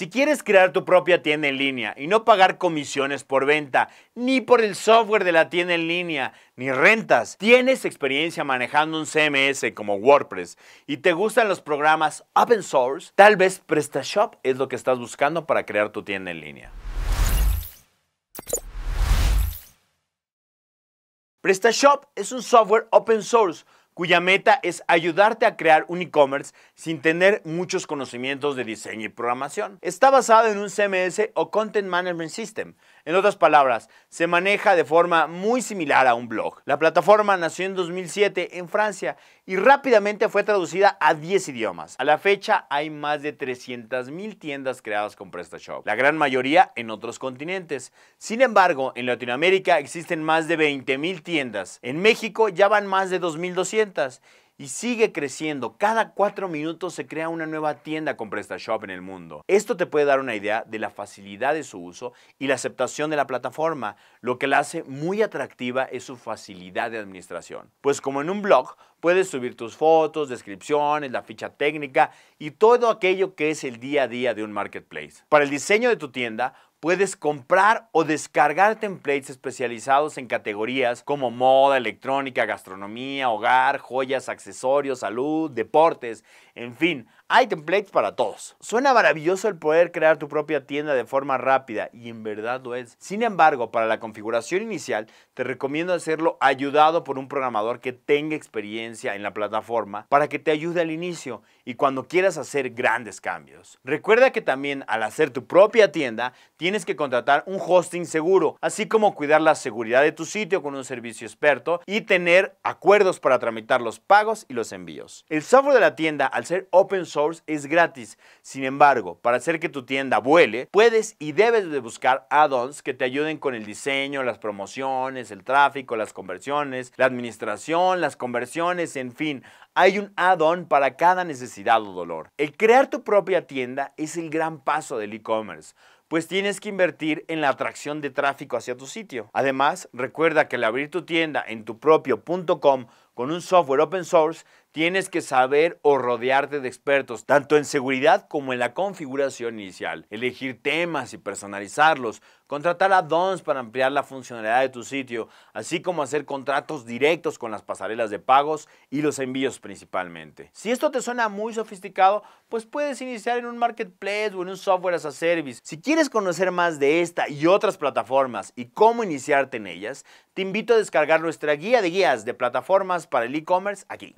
Si quieres crear tu propia tienda en línea y no pagar comisiones por venta, ni por el software de la tienda en línea, ni rentas, tienes experiencia manejando un CMS como WordPress y te gustan los programas open source, tal vez PrestaShop es lo que estás buscando para crear tu tienda en línea. PrestaShop es un software open source cuya meta es ayudarte a crear un e-commerce sin tener muchos conocimientos de diseño y programación. Está basado en un CMS o Content Management System, en otras palabras, se maneja de forma muy similar a un blog. La plataforma nació en 2007 en Francia y rápidamente fue traducida a 10 idiomas. A la fecha hay más de 300.000 tiendas creadas con PrestaShop, la gran mayoría en otros continentes. Sin embargo, en Latinoamérica existen más de 20.000 tiendas. En México ya van más de 2.200 y sigue creciendo. Cada cuatro minutos se crea una nueva tienda con PrestaShop en el mundo. Esto te puede dar una idea de la facilidad de su uso y la aceptación de la plataforma. Lo que la hace muy atractiva es su facilidad de administración. Pues como en un blog, puedes subir tus fotos, descripciones, la ficha técnica y todo aquello que es el día a día de un marketplace. Para el diseño de tu tienda, Puedes comprar o descargar templates especializados en categorías como moda, electrónica, gastronomía, hogar, joyas, accesorios, salud, deportes, en fin, hay templates para todos. Suena maravilloso el poder crear tu propia tienda de forma rápida y en verdad lo es. Sin embargo, para la configuración inicial, te recomiendo hacerlo ayudado por un programador que tenga experiencia en la plataforma para que te ayude al inicio y cuando quieras hacer grandes cambios. Recuerda que también al hacer tu propia tienda, tienes que contratar un hosting seguro, así como cuidar la seguridad de tu sitio con un servicio experto y tener acuerdos para tramitar los pagos y los envíos. El software de la tienda, al ser open source, es gratis. Sin embargo, para hacer que tu tienda vuele, puedes y debes de buscar add-ons que te ayuden con el diseño, las promociones, el tráfico, las conversiones, la administración, las conversiones, en fin, hay un add-on para cada necesidad o dolor. El crear tu propia tienda es el gran paso del e-commerce pues tienes que invertir en la atracción de tráfico hacia tu sitio. Además, recuerda que al abrir tu tienda en tu propio .com con un software open source, tienes que saber o rodearte de expertos, tanto en seguridad como en la configuración inicial, elegir temas y personalizarlos, contratar add-ons para ampliar la funcionalidad de tu sitio, así como hacer contratos directos con las pasarelas de pagos y los envíos privados principalmente. Si esto te suena muy sofisticado, pues puedes iniciar en un marketplace o en un software as a service. Si quieres conocer más de esta y otras plataformas y cómo iniciarte en ellas, te invito a descargar nuestra guía de guías de plataformas para el e-commerce aquí.